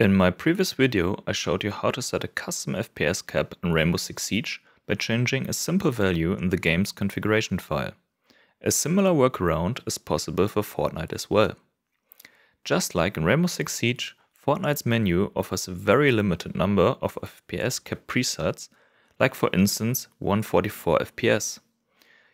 In my previous video, I showed you how to set a custom FPS cap in Rainbow Six Siege by changing a simple value in the game's configuration file. A similar workaround is possible for Fortnite as well. Just like in Rainbow Six Siege, Fortnite's menu offers a very limited number of FPS cap presets, like for instance 144 FPS.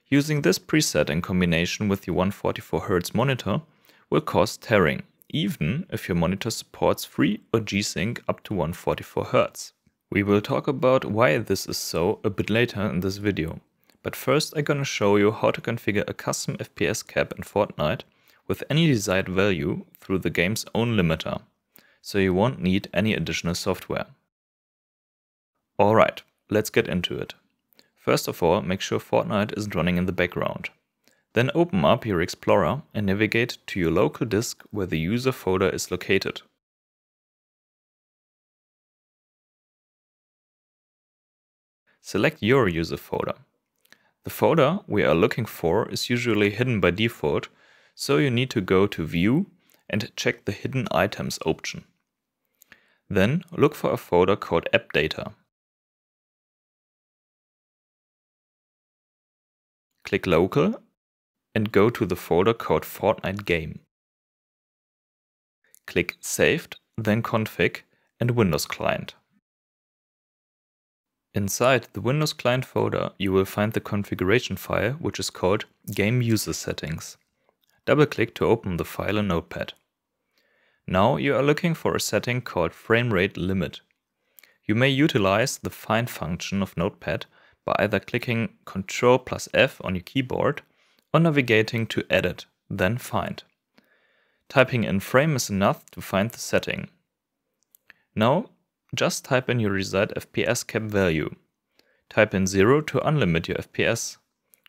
Using this preset in combination with the 144Hz monitor will cause tearing, even if your monitor supports Free or G-Sync up to 144 Hz. We will talk about why this is so a bit later in this video. But first I'm gonna show you how to configure a custom FPS cap in Fortnite with any desired value through the game's own limiter, so you won't need any additional software. Alright, let's get into it. First of all, make sure Fortnite isn't running in the background. Then open up your Explorer and navigate to your local disk where the user folder is located. Select your user folder. The folder we are looking for is usually hidden by default, so you need to go to View and check the Hidden Items option. Then look for a folder called AppData. Click Local and go to the folder called Fortnite Game. Click Saved, then Config and Windows Client. Inside the Windows Client folder, you will find the configuration file, which is called Game User Settings. Double-click to open the file in Notepad. Now you are looking for a setting called Frame Rate Limit. You may utilize the find function of Notepad by either clicking Ctrl plus F on your keyboard or navigating to Edit, then Find. Typing in frame is enough to find the setting. Now, just type in your desired FPS cap value. Type in 0 to unlimit your FPS.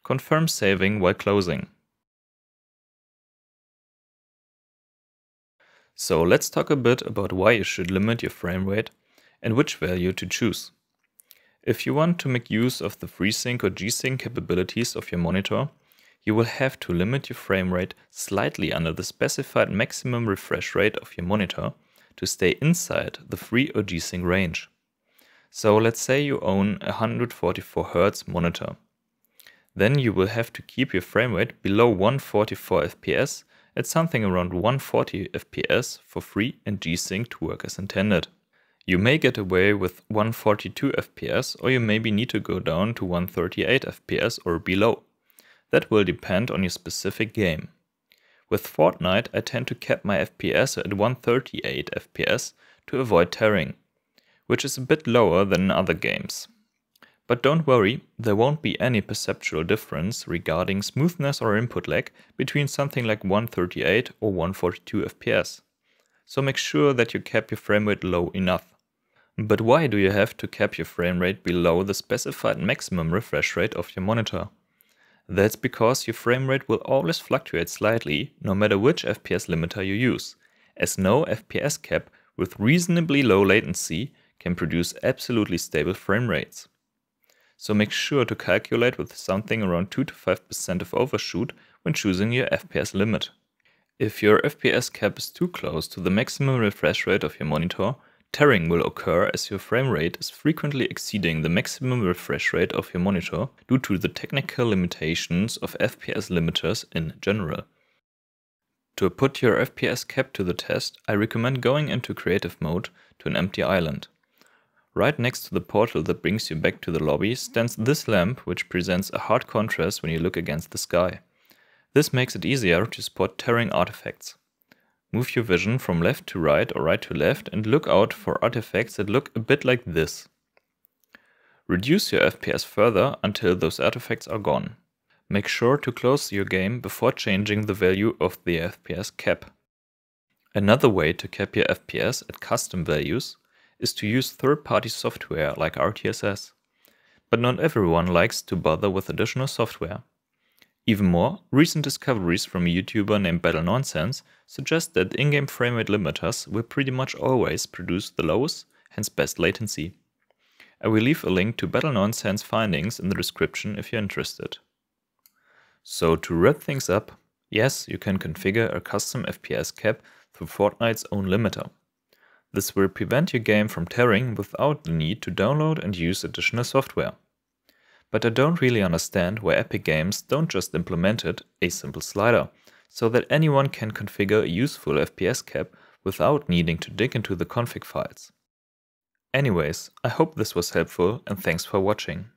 Confirm saving while closing. So let's talk a bit about why you should limit your frame rate and which value to choose. If you want to make use of the FreeSync or G-Sync capabilities of your monitor, you will have to limit your frame rate slightly under the specified maximum refresh rate of your monitor to stay inside the free or G-Sync range. So let's say you own a 144Hz monitor. Then you will have to keep your frame rate below 144 FPS at something around 140 FPS for free and G-Sync to work as intended. You may get away with 142 FPS or you maybe need to go down to 138 FPS or below. That will depend on your specific game. With Fortnite, I tend to cap my FPS at 138 FPS to avoid tearing, which is a bit lower than in other games. But don't worry, there won't be any perceptual difference regarding smoothness or input lag between something like 138 or 142 FPS. So make sure that you cap your frame rate low enough. But why do you have to cap your frame rate below the specified maximum refresh rate of your monitor? That's because your frame rate will always fluctuate slightly no matter which FPS limiter you use, as no FPS cap with reasonably low latency can produce absolutely stable frame rates. So make sure to calculate with something around 2 to 5% of overshoot when choosing your FPS limit. If your FPS cap is too close to the maximum refresh rate of your monitor, Tearing will occur as your frame rate is frequently exceeding the maximum refresh rate of your monitor due to the technical limitations of FPS limiters in general. To put your FPS cap to the test, I recommend going into creative mode to an empty island. Right next to the portal that brings you back to the lobby stands this lamp which presents a hard contrast when you look against the sky. This makes it easier to spot tearing artifacts. Move your vision from left to right or right to left and look out for artifacts that look a bit like this. Reduce your FPS further until those artifacts are gone. Make sure to close your game before changing the value of the FPS cap. Another way to cap your FPS at custom values is to use third-party software like RTSS. But not everyone likes to bother with additional software. Even more, recent discoveries from a YouTuber named Battle Nonsense suggest that in-game frame rate limiters will pretty much always produce the lowest, hence best latency. I will leave a link to Battle Nonsense findings in the description if you're interested. So to wrap things up, yes, you can configure a custom FPS cap through Fortnite's own limiter. This will prevent your game from tearing without the need to download and use additional software but I don't really understand why Epic Games don't just implement it, a simple slider, so that anyone can configure a useful FPS cap without needing to dig into the config files. Anyways, I hope this was helpful and thanks for watching.